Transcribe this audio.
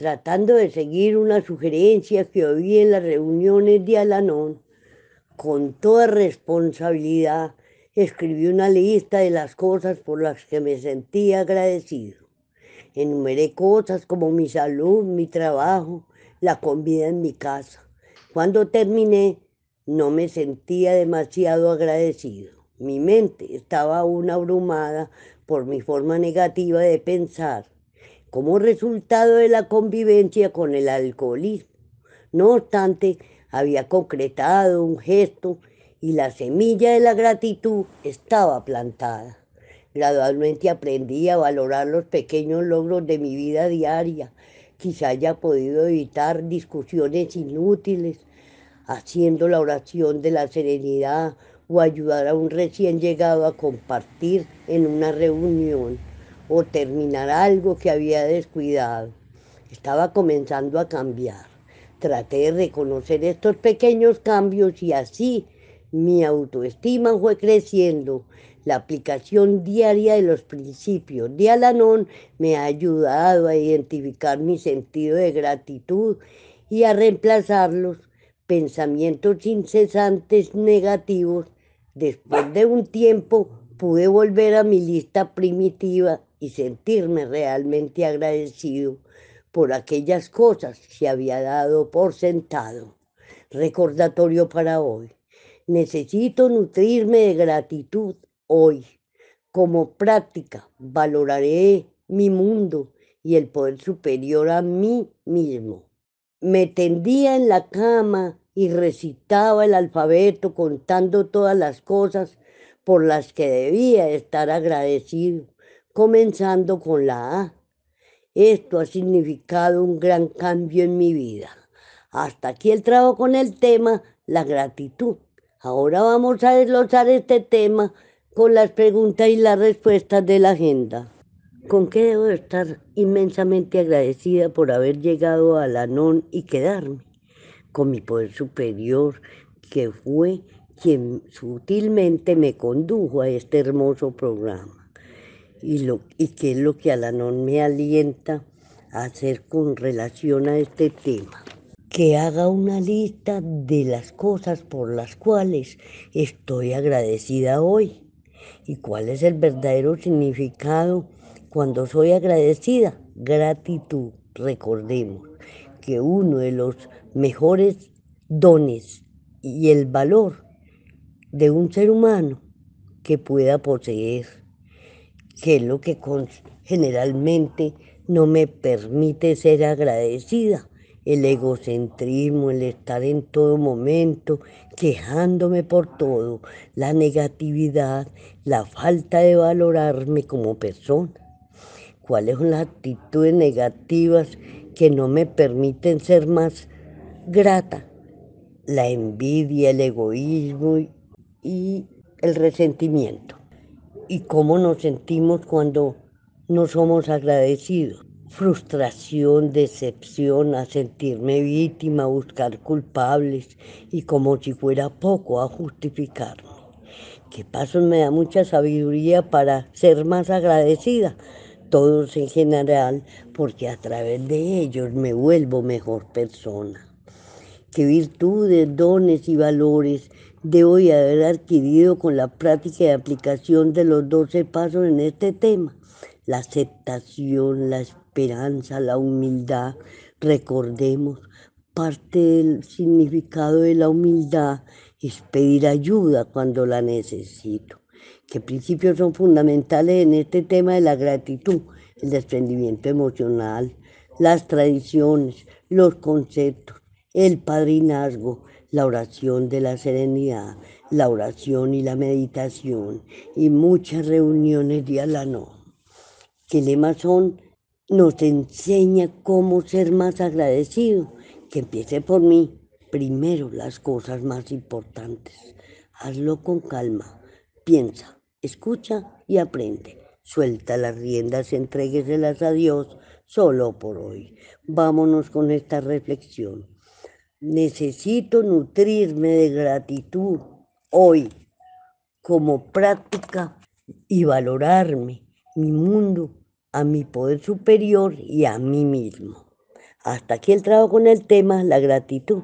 tratando de seguir una sugerencia que oí en las reuniones de Alanón, con toda responsabilidad escribí una lista de las cosas por las que me sentía agradecido. Enumeré cosas como mi salud, mi trabajo, la comida en mi casa. Cuando terminé, no me sentía demasiado agradecido. Mi mente estaba aún abrumada por mi forma negativa de pensar como resultado de la convivencia con el alcoholismo. No obstante, había concretado un gesto y la semilla de la gratitud estaba plantada. Gradualmente aprendí a valorar los pequeños logros de mi vida diaria. Quizá haya podido evitar discusiones inútiles, haciendo la oración de la serenidad o ayudar a un recién llegado a compartir en una reunión o terminar algo que había descuidado. Estaba comenzando a cambiar. Traté de reconocer estos pequeños cambios y así mi autoestima fue creciendo. La aplicación diaria de los principios de Alanón me ha ayudado a identificar mi sentido de gratitud y a reemplazarlos pensamientos incesantes negativos. Después de un tiempo pude volver a mi lista primitiva y sentirme realmente agradecido por aquellas cosas que había dado por sentado. Recordatorio para hoy. Necesito nutrirme de gratitud hoy. Como práctica valoraré mi mundo y el poder superior a mí mismo. Me tendía en la cama y recitaba el alfabeto contando todas las cosas por las que debía estar agradecido comenzando con la A. Esto ha significado un gran cambio en mi vida. Hasta aquí el trabajo con el tema, la gratitud. Ahora vamos a desglosar este tema con las preguntas y las respuestas de la agenda. ¿Con qué debo estar inmensamente agradecida por haber llegado a la NON y quedarme? Con mi poder superior, que fue quien sutilmente me condujo a este hermoso programa y, lo, y qué es lo que Alanón me alienta a hacer con relación a este tema. Que haga una lista de las cosas por las cuales estoy agradecida hoy y cuál es el verdadero significado cuando soy agradecida. Gratitud, recordemos que uno de los mejores dones y el valor de un ser humano que pueda poseer que es lo que generalmente no me permite ser agradecida. El egocentrismo, el estar en todo momento quejándome por todo, la negatividad, la falta de valorarme como persona. ¿Cuáles son las actitudes negativas que no me permiten ser más grata? La envidia, el egoísmo y el resentimiento y cómo nos sentimos cuando no somos agradecidos. Frustración, decepción, a sentirme víctima, a buscar culpables y como si fuera poco a justificarme. ¿Qué paso me da mucha sabiduría para ser más agradecida, todos en general, porque a través de ellos me vuelvo mejor persona qué virtudes, dones y valores debo haber adquirido con la práctica y aplicación de los 12 pasos en este tema. La aceptación, la esperanza, la humildad. Recordemos, parte del significado de la humildad es pedir ayuda cuando la necesito. ¿Qué principios son fundamentales en este tema de la gratitud? El desprendimiento emocional, las tradiciones, los conceptos el padrinazgo, la oración de la serenidad, la oración y la meditación y muchas reuniones de alano. Que mason nos enseña cómo ser más agradecido, que empiece por mí, primero las cosas más importantes. Hazlo con calma, piensa, escucha y aprende. Suelta las riendas, entrégueselas a Dios solo por hoy. Vámonos con esta reflexión. Necesito nutrirme de gratitud hoy como práctica y valorarme, mi mundo, a mi poder superior y a mí mismo. Hasta aquí el trabajo con el tema, la gratitud.